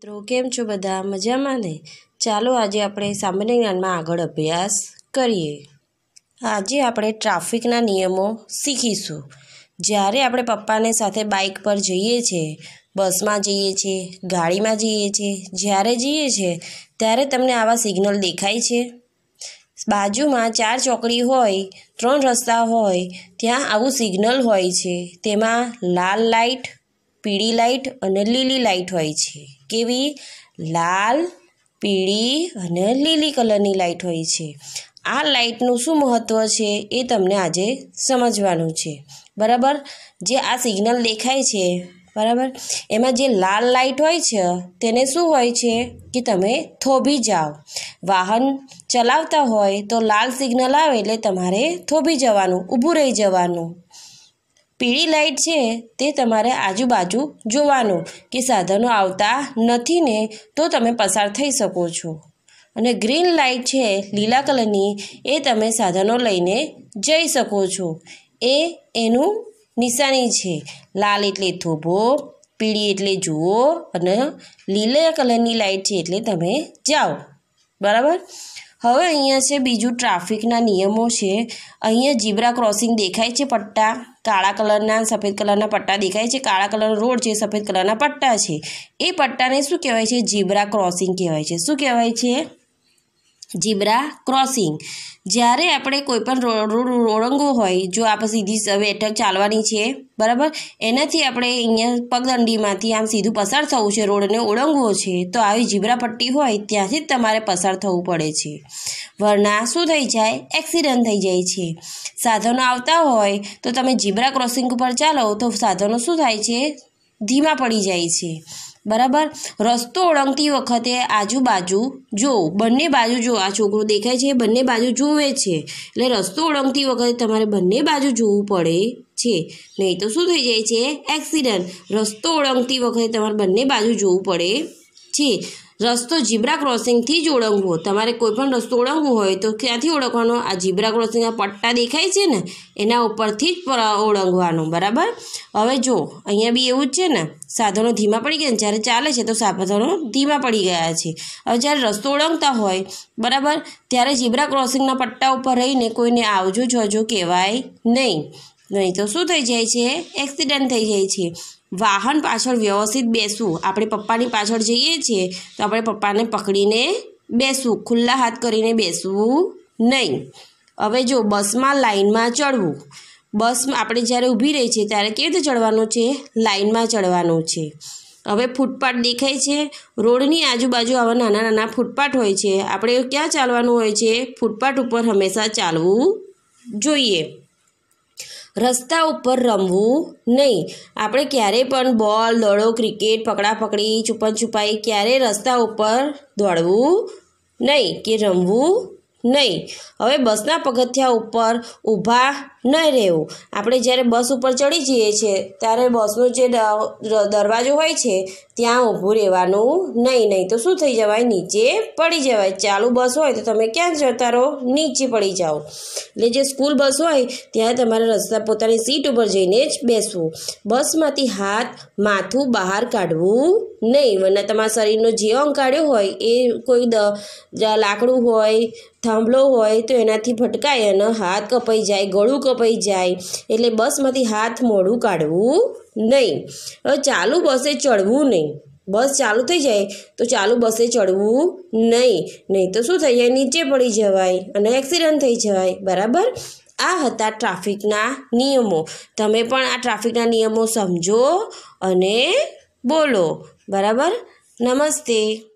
મિત્રો કેમ છો બધા મજામાં ને ચાલો આજે આપણે સામાન્ય જ્ઞાનમાં આગળ અભ્યાસ કરીએ આજે આપણે ટ્રાફિકના નિયમો શીખીશું જ્યારે આપણે પપ્પાને સાથે બાઇક પર જઈએ છીએ બસમાં જઈએ છીએ ગાડીમાં જઈએ છીએ જ્યારે જઈએ છીએ ત્યારે તમને આવા સિગ્નલ દેખાય છે બાજુમાં ચાર ચોકડી હોય ત્રણ રસ્તા હોય ત્યાં આવું સિગ્નલ હોય છે તેમાં લાલ લાઇટ પીળી લાઇટ અને લીલી લાઇટ હોય છે કેવી લાલ પીળી અને લીલી કલરની લાઇટ હોય છે આ લાઇટનું શું મહત્ત્વ છે એ તમને આજે સમજવાનું છે બરાબર જે આ સિગ્નલ દેખાય છે બરાબર એમાં જે લાલ લાઇટ હોય છે તેને શું હોય છે કે તમે થોભી જાઓ વાહન ચલાવતા હોય તો લાલ સિગ્નલ આવે એટલે તમારે થોભી જવાનું ઊભું રહી જવાનું પીળી લાઇટ છે તે તમારે આજુબાજુ જોવાનું કે સાધનો આવતા નથી ને તો તમે પસાર થઈ શકો છો અને ગ્રીન લાઇટ છે લીલા કલરની એ તમે સાધનો લઈને જઈ શકો છો એ એનું નિશાની છે લાલ એટલે થોભો પીળી એટલે જુઓ અને લીલા કલરની લાઇટ છે એટલે તમે જાઓ બરાબર હવે અહીંયા છે બીજું ટ્રાફિકના નિયમો છે અહીંયા ઝીબ્રા ક્રોસિંગ દેખાય છે પટ્ટા કાળા કલરના સફેદ કલરના પટ્ટા દેખાય છે કાળા કલર રોડ છે સફેદ કલરના પટ્ટા છે એ પટ્ટાને શું કહેવાય છે ઝીબ્રા ક્રોસિંગ કહેવાય છે શું કહેવાય છે જીબ્રા ક્રોસિંગ જ્યારે આપણે કોઈ પણ રોડ ઓળંગો હોય જો આ સીધી બેઠક ચાલવાની છે બરાબર એનાથી આપણે અહીંયા પગદંડીમાંથી આમ સીધું પસાર થવું છે રોડને ઓળંગવો છે તો આવી જીબ્રા પટ્ટી હોય ત્યાંથી જ તમારે પસાર થવું પડે છે વરના શું થઈ જાય એક્સિડન્ટ થઈ જાય છે સાધનો આવતા હોય તો તમે જીબ્રા ક્રોસિંગ ઉપર ચાલો તો સાધનો શું થાય છે ધીમા પડી જાય છે બરાબર રસ્તો ઓળંગતી વખતે આજુબાજુ જો બંને બાજુ જો આ છોકરો દેખાય છે બંને બાજુ જોવે છે એટલે રસ્તો ઓળંગતી વખતે તમારે બંને બાજુ જોવું પડે છે નહીં તો શું થઈ જાય છે એક્સિડન્ટ રસ્તો ઓળંગતી વખતે તમારે બંને બાજુ જોવું પડે છીએ રસ્તો જીબ્રા ક્રોસિંગથી જ ઓળંગવો તમારે કોઈ પણ રસ્તો ઓળંગવો હોય તો ક્યાંથી ઓળખવાનો આ જીબ્રા ક્રોસિંગના પટ્ટા દેખાય છે ને એના ઉપરથી જ ઓળંગવાનો બરાબર હવે જો અહીંયા બી એવું જ છે ને સાધનો ધીમા પડી ગયા ને જ્યારે ચાલે છે તો સાધનો ધીમા પડી ગયા છે હવે જ્યારે રસ્તો ઓળંગતા હોય બરાબર ત્યારે જીબ્રા ક્રોસિંગના પટ્ટા ઉપર રહીને કોઈને આવજો જોજો કહેવાય નહીં નહીં તો શું થઈ જાય છે એક્સિડન્ટ થઈ જાય છે વાહન પાછળ વ્યવસ્થિત બેસવું આપણે પપ્પાની પાછળ જઈએ છીએ તો આપણે પપ્પાને પકડીને બેસવું ખુલ્લા હાથ કરીને બેસવું નહીં હવે જો બસમાં લાઇનમાં ચડવું બસ આપણે જ્યારે ઊભી રહી છે ત્યારે કેવી રીતે ચડવાનું છે લાઇનમાં ચડવાનું છે હવે ફૂટપાથ દેખાય છે રોડની આજુબાજુ આવા નાના નાના ફૂટપાથ હોય છે આપણે ક્યાં ચાલવાનું હોય છે ફૂટપાથ ઉપર હંમેશા ચાલવું જોઈએ રસ્તા ઉપર રમવું નહીં આપણે ક્યારેય પણ બોલ દોડો ક્રિકેટ પકડા પકડી છુપન છુપાઈ ક્યારેય રસ્તા ઉપર દોડવું નહીં કે રમવું નહીં હવે બસના પગથિયા ઉપર ઊભા ન રહેવું આપણે જ્યારે બસ ઉપર ચડી જઈએ છીએ ત્યારે બસનો જે દરવાજો હોય છે ત્યાં ઊભું રહેવાનું નહીં નહીં તો શું થઈ જવાય નીચે પડી જવાય ચાલુ બસ હોય તો તમે ક્યાં જતા રહો નીચે પડી જાઓ એટલે જે સ્કૂલ બસ હોય ત્યારે તમારે રસ્તા પોતાની સીટ ઉપર જઈને જ બેસવું બસમાંથી હાથ માથું બહાર કાઢવું નહીં મને તમારા શરીરનો જે અંગ કાઢ્યો હોય એ કોઈ દ લાકડું હોય થાંભલો હોય તો એનાથી ભટકાય અને હાથ કપાઈ જાય ગળું કપાઈ જાય એટલે બસમાંથી હાથ મોડું કાઢવું નહીં હવે ચાલુ બસે ચડવું નહીં બસ ચાલુ થઈ જાય તો ચાલુ બસે ચડવું નહીં નહીં તો શું થઈ જાય નીચે પડી જવાય અને એક્સિડન્ટ થઈ જવાય બરાબર આ હતા ટ્રાફિકના નિયમો તમે પણ આ ટ્રાફિકના નિયમો સમજો અને બોલો બરાબર નમસ્તે